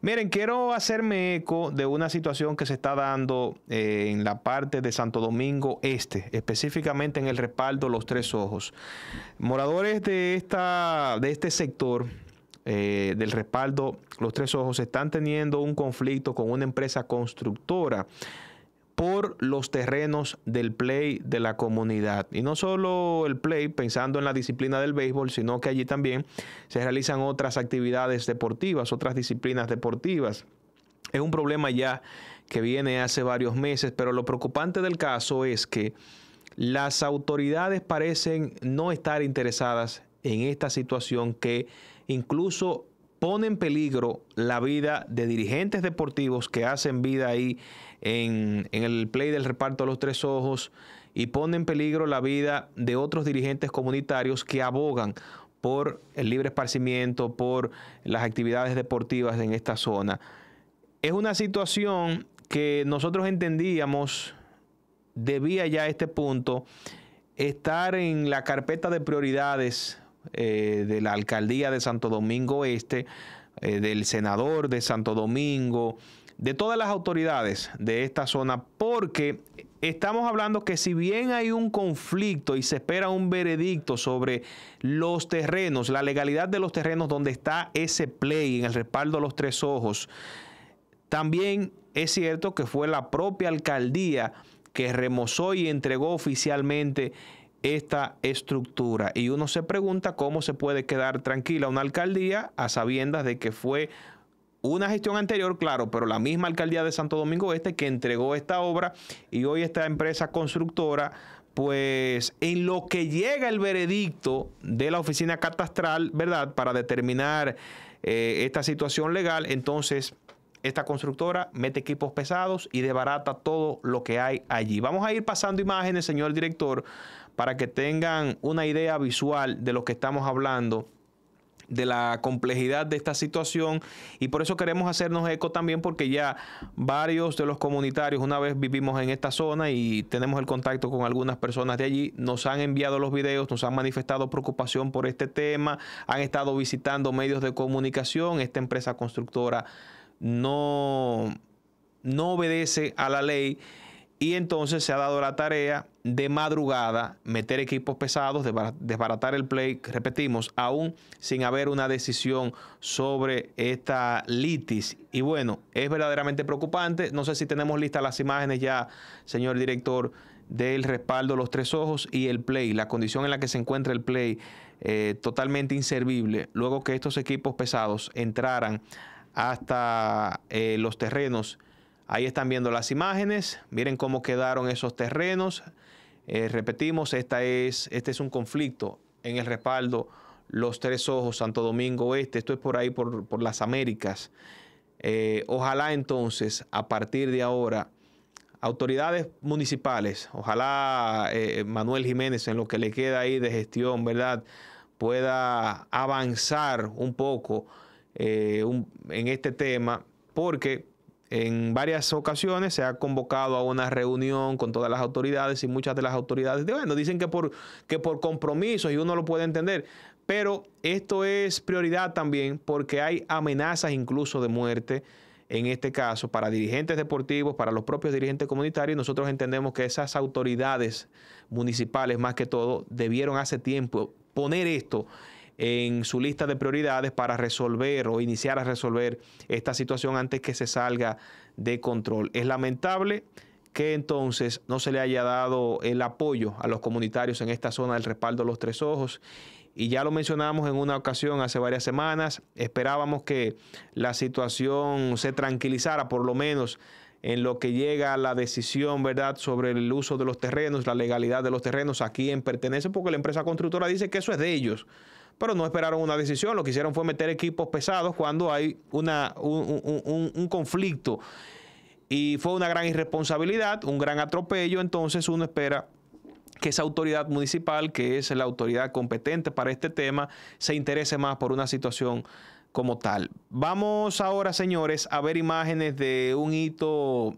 Miren, quiero hacerme eco de una situación que se está dando eh, en la parte de Santo Domingo Este, específicamente en el respaldo Los Tres Ojos. Moradores de, esta, de este sector eh, del respaldo Los Tres Ojos están teniendo un conflicto con una empresa constructora por los terrenos del play de la comunidad. Y no solo el play, pensando en la disciplina del béisbol, sino que allí también se realizan otras actividades deportivas, otras disciplinas deportivas. Es un problema ya que viene hace varios meses, pero lo preocupante del caso es que las autoridades parecen no estar interesadas en esta situación que incluso pone en peligro la vida de dirigentes deportivos que hacen vida ahí en, el play del reparto de los tres ojos y pone en peligro la vida de otros dirigentes comunitarios que abogan por el libre esparcimiento, por las actividades deportivas en esta zona. Es una situación que nosotros entendíamos debía ya a este punto estar en la carpeta de prioridades eh, de la alcaldía de Santo Domingo Este, eh, del senador de Santo Domingo, de todas las autoridades de esta zona, porque estamos hablando que si bien hay un conflicto y se espera un veredicto sobre los terrenos, la legalidad de los terrenos donde está ese play en el respaldo a los tres ojos, también es cierto que fue la propia alcaldía que remozó y entregó oficialmente esta estructura. Y uno se pregunta cómo se puede quedar tranquila una alcaldía a sabiendas de que fue una gestión anterior, claro, pero la misma alcaldía de Santo Domingo Este que entregó esta obra y hoy esta empresa constructora, pues en lo que llega el veredicto de la oficina catastral, ¿verdad? Para determinar eh, esta situación legal, entonces esta constructora mete equipos pesados y desbarata todo lo que hay allí. Vamos a ir pasando imágenes, señor director, para que tengan una idea visual de lo que estamos hablando de la complejidad de esta situación y por eso queremos hacernos eco también porque ya varios de los comunitarios una vez vivimos en esta zona y tenemos el contacto con algunas personas de allí, nos han enviado los videos, nos han manifestado preocupación por este tema, han estado visitando medios de comunicación, esta empresa constructora no, no obedece a la ley y entonces se ha dado la tarea de madrugada meter equipos pesados, desbaratar el play, repetimos, aún sin haber una decisión sobre esta litis. Y bueno, es verdaderamente preocupante. No sé si tenemos listas las imágenes ya, señor director, del respaldo Los Tres Ojos y el play, la condición en la que se encuentra el play eh, totalmente inservible, luego que estos equipos pesados entraran hasta eh, los terrenos. Ahí están viendo las imágenes, miren cómo quedaron esos terrenos. Eh, repetimos, esta es, este es un conflicto en el respaldo Los Tres Ojos, Santo Domingo Oeste. esto es por ahí, por, las Américas. Eh, ojalá entonces, a partir de ahora, autoridades municipales, ojalá Manuel Jiménez en lo que le queda ahí de gestión, ¿verdad? Pueda avanzar un poco eh, en este tema, porque en varias ocasiones se ha convocado a una reunión con todas las autoridades y muchas de las autoridades, bueno, dicen que por, que por compromisos y uno lo puede entender, pero esto es prioridad también porque hay amenazas incluso de muerte en este caso para dirigentes deportivos, para los propios dirigentes comunitarios, nosotros entendemos que esas autoridades municipales más que todo debieron hace tiempo poner esto en su lista de prioridades para resolver o iniciar a resolver esta situación antes que se salga de control. Es lamentable que entonces no se le haya dado el apoyo a los comunitarios en esta zona del respaldo a los tres ojos. Y ya lo mencionamos en una ocasión hace varias semanas, esperábamos que la situación se tranquilizara por lo menos en lo que llega a la decisión, ¿verdad?, sobre el uso de los terrenos, la legalidad de los terrenos, a quién pertenece, porque la empresa constructora dice que eso es de ellos. Pero no esperaron una decisión, lo que hicieron fue meter equipos pesados cuando hay una, un, un conflicto. Y fue una gran irresponsabilidad, un gran atropello, entonces uno espera que esa autoridad municipal, que es la autoridad competente para este tema, se interese más por una situación como tal. Vamos ahora, señores, a ver imágenes de un hito